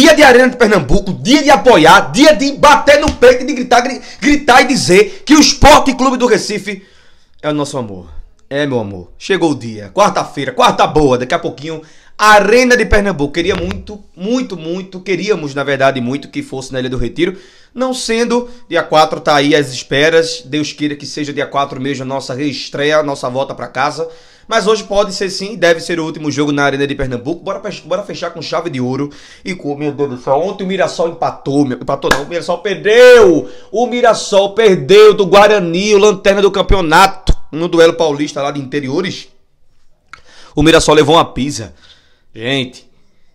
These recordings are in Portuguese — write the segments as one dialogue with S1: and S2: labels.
S1: dia de Arena de Pernambuco, dia de apoiar, dia de bater no peito e de gritar, gritar e dizer que o Esporte Clube do Recife é o nosso amor. É, meu amor. Chegou o dia. Quarta-feira, quarta boa, daqui a pouquinho, Arena de Pernambuco. Queria muito, muito, muito, queríamos, na verdade, muito que fosse na Ilha do Retiro. Não sendo, dia 4 tá aí às esperas. Deus queira que seja dia 4 mesmo a nossa reestreia, a nossa volta para casa. Mas hoje pode ser sim, deve ser o último jogo na Arena de Pernambuco. Bora, bora fechar com chave de ouro. E com, meu Deus do céu, ontem o Mirassol empatou. Meu, empatou não, o Mirassol perdeu. O Mirassol perdeu do Guarani, o lanterna do campeonato. No duelo paulista lá de interiores. O Mirassol levou uma pisa. Gente,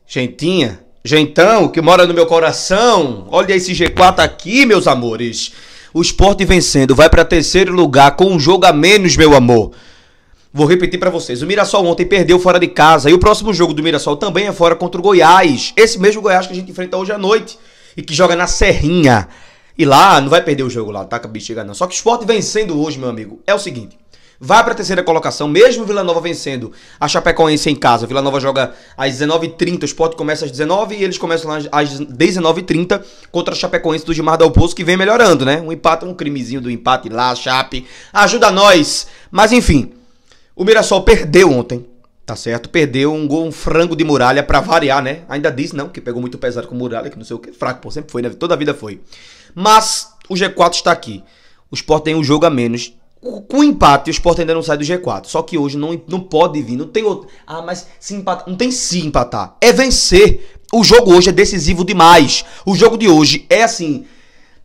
S1: gentinha, gentão que mora no meu coração. Olha esse G4 aqui, meus amores. O esporte vencendo vai para terceiro lugar com um jogo a menos, meu amor. Vou repetir para vocês. O Mirassol ontem perdeu fora de casa e o próximo jogo do Mirassol também é fora contra o Goiás. Esse mesmo Goiás que a gente enfrenta hoje à noite e que joga na Serrinha. E lá não vai perder o jogo lá, tá? Acabei de chegar não. Só que o Sport vencendo hoje, meu amigo, é o seguinte. Vai para a terceira colocação, mesmo o Vila Nova vencendo a Chapecoense em casa. O Vila Nova joga às 19h30, o Sport começa às 19 e eles começam lá às 19h30 contra a Chapecoense do Gilmar Dal Poço, que vem melhorando, né? Um empate, um crimezinho do empate lá, Chape. Ajuda nós! Mas enfim, o Mirassol perdeu ontem, tá certo? Perdeu um gol, um frango de muralha para variar, né? Ainda diz não, que pegou muito pesado com muralha, que não sei o que. Fraco, pô, sempre foi, né? Toda a vida foi. Mas o G4 está aqui. O Sport tem um jogo a menos. Com empate, o Sport ainda não sai do G4. Só que hoje não, não pode vir, não tem outro. Ah, mas se empatar. Não tem se empatar. É vencer. O jogo hoje é decisivo demais. O jogo de hoje é assim.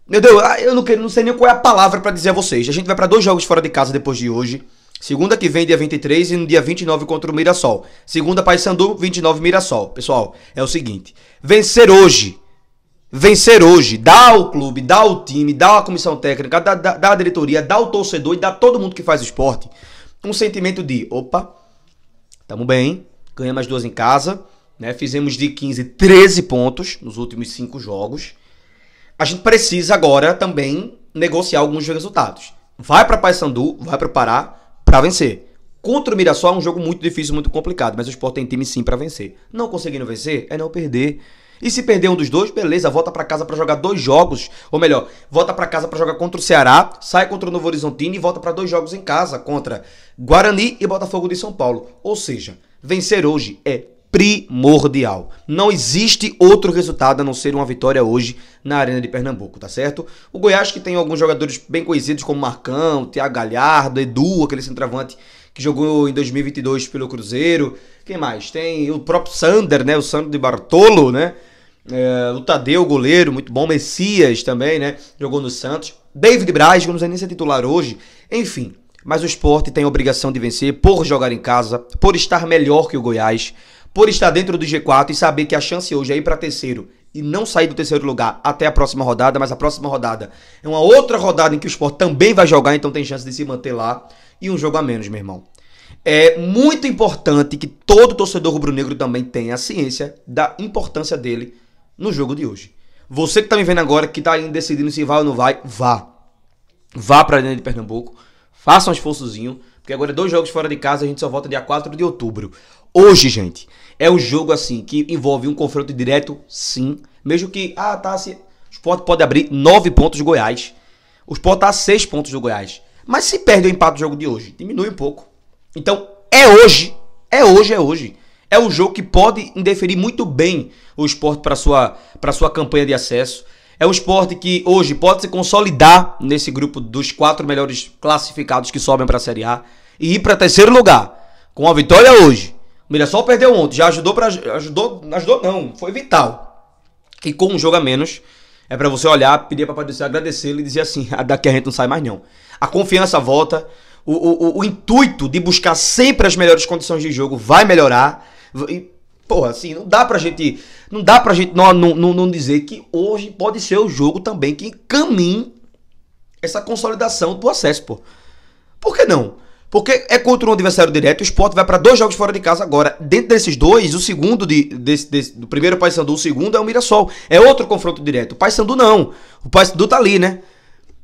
S1: Meu Deus, ah, eu não, quero, não sei nem qual é a palavra para dizer a vocês. A gente vai para dois jogos fora de casa depois de hoje. Segunda que vem, dia 23, e no dia 29 contra o Mirassol. Segunda, Paysandu, 29, Mirassol. Pessoal, é o seguinte: vencer hoje. Vencer hoje, dá ao clube, dá ao time, dá à comissão técnica, dá, dá, dá à diretoria, dá ao torcedor e dá a todo mundo que faz esporte um sentimento de: opa, tamo bem, ganhamos as duas em casa, né? fizemos de 15 13 pontos nos últimos cinco jogos. A gente precisa agora também negociar alguns resultados. Vai para Paysandu, vai para Pará, para vencer. Contra o Mirassol é um jogo muito difícil, muito complicado, mas o Sport tem time sim para vencer. Não conseguindo vencer é não perder. E se perder um dos dois, beleza, volta para casa para jogar dois jogos, ou melhor, volta para casa para jogar contra o Ceará, sai contra o Novo Horizontino e volta para dois jogos em casa contra Guarani e Botafogo de São Paulo. Ou seja, vencer hoje é primordial. Não existe outro resultado a não ser uma vitória hoje na Arena de Pernambuco, tá certo? O Goiás que tem alguns jogadores bem conhecidos como Marcão, Thiago Galhardo, Edu, aquele centroavante que jogou em 2022 pelo Cruzeiro. Quem mais? Tem o próprio Sander, né? O Sander de Bartolo, né? É, o Tadeu, goleiro, muito bom. Messias também, né? Jogou no Santos. David Braz, que não sei nem se é titular hoje. Enfim, mas o esporte tem a obrigação de vencer por jogar em casa, por estar melhor que o Goiás, por estar dentro do G4 e saber que a chance hoje é ir para terceiro e não sair do terceiro lugar até a próxima rodada, mas a próxima rodada é uma outra rodada em que o Sport também vai jogar, então tem chance de se manter lá e um jogo a menos, meu irmão. É muito importante que todo torcedor rubro-negro também tenha a ciência da importância dele no jogo de hoje. Você que tá me vendo agora, que tá ainda decidindo se vai ou não vai, vá. Vá para dentro de Pernambuco, faça um esforçozinho, porque agora é dois jogos fora de casa, a gente só volta dia 4 de outubro. Hoje, gente, é um jogo assim que envolve um confronto direto, sim. Mesmo que, ah, tá, se, o Sport pode abrir nove pontos do Goiás. O Sport tá a seis pontos do Goiás. Mas se perde o empate do jogo de hoje, diminui um pouco. Então, é hoje. É hoje, é hoje. É um jogo que pode indeferir muito bem o esporte para sua, para sua campanha de acesso. É um esporte que hoje pode se consolidar nesse grupo dos quatro melhores classificados que sobem para a Série A e ir para terceiro lugar. Com a vitória hoje, Mirassol perdeu ontem, já ajudou para ajudou, ajudou não, foi vital. E com um jogo a menos, é para você olhar, pedir para Padre do Céu e dizer assim, ah, daqui a gente não sai mais não. A confiança volta, o, o, o, intuito de buscar sempre as melhores condições de jogo vai melhorar. E, porra, assim, não dá pra gente. Não dá pra gente não, não, não, não dizer que hoje pode ser o jogo também que encaminhe essa consolidação do acesso, pô. Por que não? Porque é contra um adversário direto, o esporte vai para dois jogos fora de casa agora. Dentro desses dois, o segundo de, desse, desse, do primeiro é o Paysandu, o segundo é o Mirassol. É outro confronto direto. O Paysandu não. O Paysandu tá ali, né?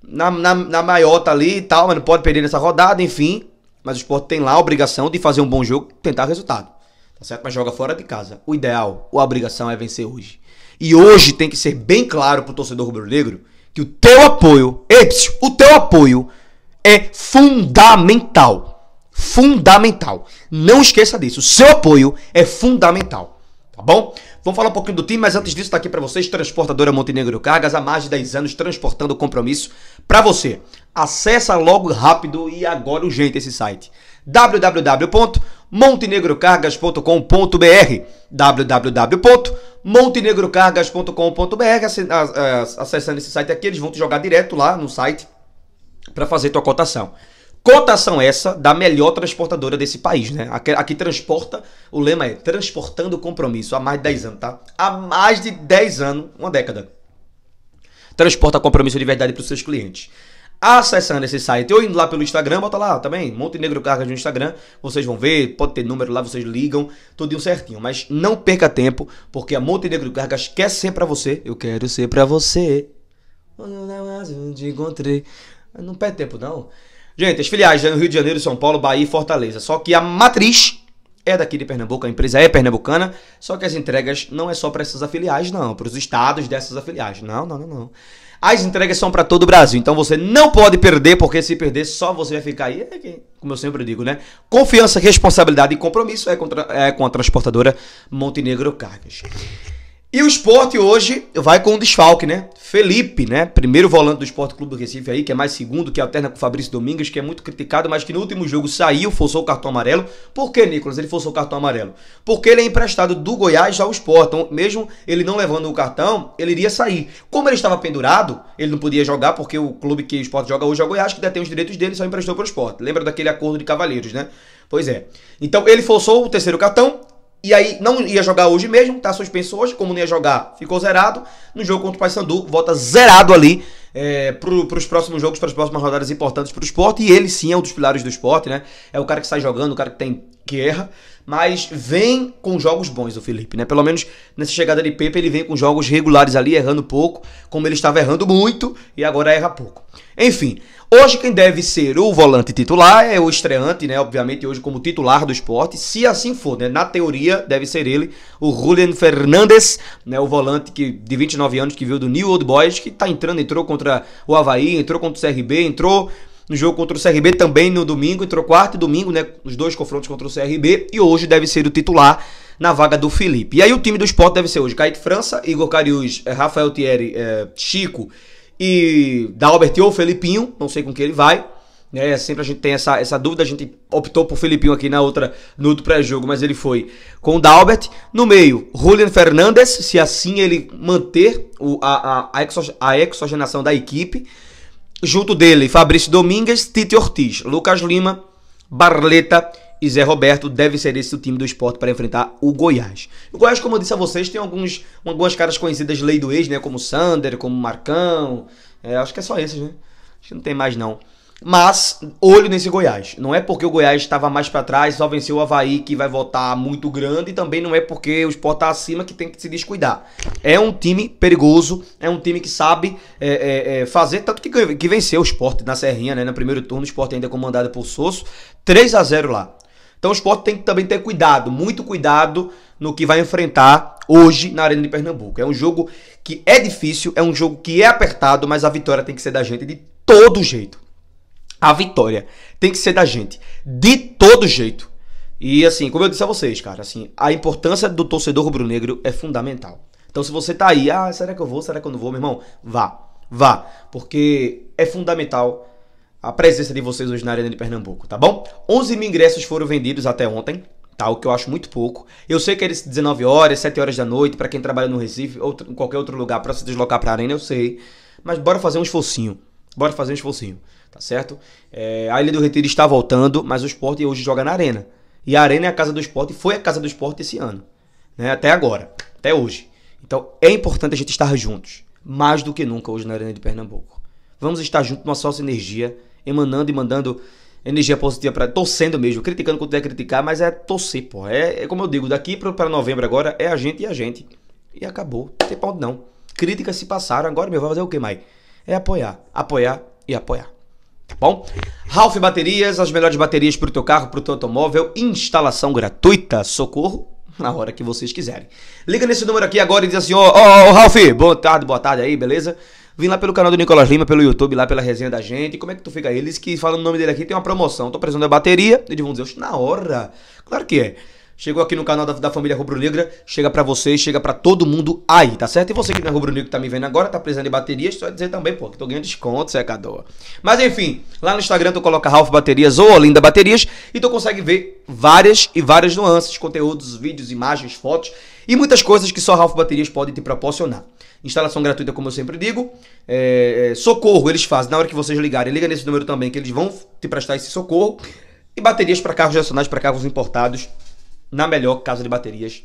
S1: Na, na, na maiota tá ali e tal, mas não pode perder nessa rodada, enfim. Mas o esporte tem lá a obrigação de fazer um bom jogo, tentar resultado. Tá certo? Mas joga fora de casa. O ideal, a obrigação é vencer hoje. E hoje tem que ser bem claro pro torcedor rubro-negro que o teu apoio, Epsi, o teu apoio é fundamental. Fundamental. Não esqueça disso. Seu apoio é fundamental. Tá bom? Vamos falar um pouquinho do time, mas antes disso, tá aqui para vocês, transportadora Montenegro Cargas, há mais de 10 anos transportando compromisso para você. Acessa logo rápido e agora urgente esse site www.montenegrocargas.com.br www.montenegrocargas.com.br Acessando esse site aqui, eles vão te jogar direto lá no site para fazer tua cotação. Cotação essa da melhor transportadora desse país, né? Aqui, aqui transporta, o lema é transportando compromisso há mais de 10 anos, tá? Há mais de 10 anos, uma década. Transporta compromisso de verdade para os seus clientes acessando esse site ou indo lá pelo Instagram, bota lá também, tá Montenegro Cargas no Instagram, vocês vão ver, pode ter número lá, vocês ligam, tudo certinho, mas não perca tempo, porque a Montenegro Cargas quer ser para você, eu quero ser para você. Quando eu te encontrei. Não perde tempo, não. Gente, as filiais no Rio de Janeiro, São Paulo, Bahia e Fortaleza. Só que a matriz é daqui de Pernambuco, a empresa é pernambucana, só que as entregas não é só para essas afiliais, não, para os estados dessas afiliais. Não, não, não, não. As entregas são para todo o Brasil, então você não pode perder, porque se perder, só você vai ficar aí. É como eu sempre digo, né? Confiança, responsabilidade e compromisso é, contra, é com a transportadora Montenegro Cargas. E o esporte hoje vai com o desfalque, né? Felipe, né? Primeiro volante do Esporte Clube do Recife aí, que é mais segundo, que alterna com o Fabrício Domingues, que é muito criticado, mas que no último jogo saiu, forçou o cartão amarelo. Por que, Nicolas, ele forçou o cartão amarelo? Porque ele é emprestado do Goiás ao Esporte. Então, mesmo ele não levando o cartão, ele iria sair. Como ele estava pendurado, ele não podia jogar, porque o clube que o Esporte joga hoje é o Goiás, que detém os direitos dele, só emprestou para o Esporte. Lembra daquele acordo de cavalheiros, né? Pois é. Então ele forçou o terceiro cartão, e aí não ia jogar hoje mesmo, tá suspenso hoje, como não ia jogar, ficou zerado. No jogo contra o Paysandu, volta zerado ali é, para os próximos jogos, para as próximas rodadas importantes para o esporte. E ele sim é um dos pilares do esporte, né? É o cara que sai jogando, o cara que tem que erra, mas vem com jogos bons o Felipe, né? Pelo menos nessa chegada de Pepe ele vem com jogos regulares ali, errando pouco, como ele estava errando muito e agora erra pouco. Enfim, hoje quem deve ser o volante titular é o estreante, né? Obviamente hoje como titular do esporte, se assim for, né? Na teoria deve ser ele, o Julian Fernandes, né? O volante que, de 29 anos que veio do New Old Boys, que tá entrando, entrou contra o Havaí, entrou contra o CRB, entrou no jogo contra o CRB também no domingo, entrou quarto e domingo, né, os dois confrontos contra o CRB e hoje deve ser o titular na vaga do Felipe. E aí o time do esporte deve ser hoje Kaique França, Igor Carius eh, Rafael Thierry, é, Chico e Dalbert ou Felipinho, não sei com que ele vai. Né, é, sempre a gente tem essa, essa dúvida, a gente optou por Felipinho aqui na outra, no outro pré-jogo, mas ele foi com o Dalbert. No meio, Julian Fernandes, se assim ele manter o, a, a, a, exogenação da equipe junto dele Fabrício Domingues, Tite Ortiz, Lucas Lima, Barleta e Zé Roberto deve ser esse o time do esporte para enfrentar o Goiás. O Goiás, como eu disse a vocês, tem alguns, algumas caras conhecidas lei do ex, né? Como Sander, como Marcão. É, acho que é só esses, né? Acho que não tem mais não. Mas, olho nesse Goiás. Não é porque o Goiás estava mais para trás, só venceu o Havaí, que vai voltar muito grande, e também não é porque o Sport tá acima que tem que se descuidar. É um time perigoso, é um time que sabe é, é, é fazer, tanto que, que venceu o Sport na Serrinha, né? No primeiro turno, o Sport ainda é comandado por Sosso, 3 a 0 lá. Então o Sport tem que também ter cuidado, muito cuidado no que vai enfrentar hoje na Arena de Pernambuco. É um jogo que é difícil, é um jogo que é apertado, mas a vitória tem que ser da gente de todo jeito. A vitória tem que ser da gente, de todo jeito. E assim, como eu disse a vocês, cara, assim, a importância do torcedor rubro-negro é fundamental. Então se você tá aí, ah, será que eu vou, será que eu não vou, meu irmão? Vá, vá, porque é fundamental a presença de vocês hoje na Arena de Pernambuco, tá bom? 11 mil ingressos foram vendidos até ontem, tá? O que eu acho muito pouco. Eu sei que é eles 19 horas, 7 horas da noite, para quem trabalha no Recife ou em qualquer outro lugar para se deslocar para a arena, eu sei. Mas bora fazer um esforcinho. Bora fazer um esforcinho, tá certo? É, a Ilha do Retiro está voltando, mas o esporte hoje joga na Arena. E a Arena é a casa do esporte, foi a casa do esporte esse ano, né? até agora, até hoje. Então é importante a gente estar juntos, mais do que nunca hoje na Arena de Pernambuco. Vamos estar juntos numa só energia, emanando e mandando energia positiva para torcendo mesmo, criticando quando tiver criticar, mas é torcer, pô. É, é como eu digo, daqui para novembro agora é a gente e a gente. E acabou, não tem ponto não. Críticas se passaram, agora meu, vai fazer o que mais? é apoiar, apoiar e apoiar. Tá bom? Ralph Baterias, as melhores baterias para o teu carro, para o teu automóvel, instalação gratuita, socorro na hora que vocês quiserem. Liga nesse número aqui agora e diz assim: Ó, oh, oh, Ralph, boa tarde, boa tarde aí, beleza? Vim lá pelo canal do Nicolas Lima, pelo YouTube, lá pela resenha da gente. Como é que tu fica aí? Eles que falam o nome dele aqui, tem uma promoção. Tô precisando da bateria. Eles vão dizer, na hora. Claro que é. Chegou aqui no canal da, da família Rubro Negra, chega para vocês, chega para todo mundo aí, tá certo? E você que não é Rubro Negro que tá me vendo agora, tá precisando de baterias, só dizer também, pô, que tô ganhando desconto, secador. É Mas enfim, lá no Instagram tu coloca Ralph Baterias ou Olinda Baterias e tu consegue ver várias e várias nuances, conteúdos, vídeos, imagens, fotos e muitas coisas que só Ralph Baterias pode te proporcionar. Instalação gratuita, como eu sempre digo. É, é socorro eles fazem na hora que vocês ligarem. Liga nesse número também que eles vão te prestar esse socorro. E baterias para carros nacionais, para carros importados na melhor casa de baterias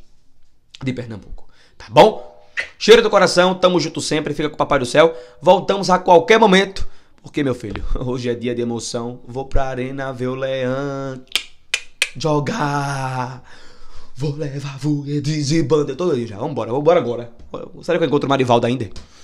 S1: de Pernambuco. Tá bom? Cheiro do coração, tamo junto sempre, fica com o Papai do Céu. Voltamos a qualquer momento, porque, meu filho, hoje é dia de emoção. Vou pra arena ver o Leão jogar. Vou levar foguetes e banda. Eu tô aí já, vambora, vambora agora. Será que eu encontro o Marivaldo ainda?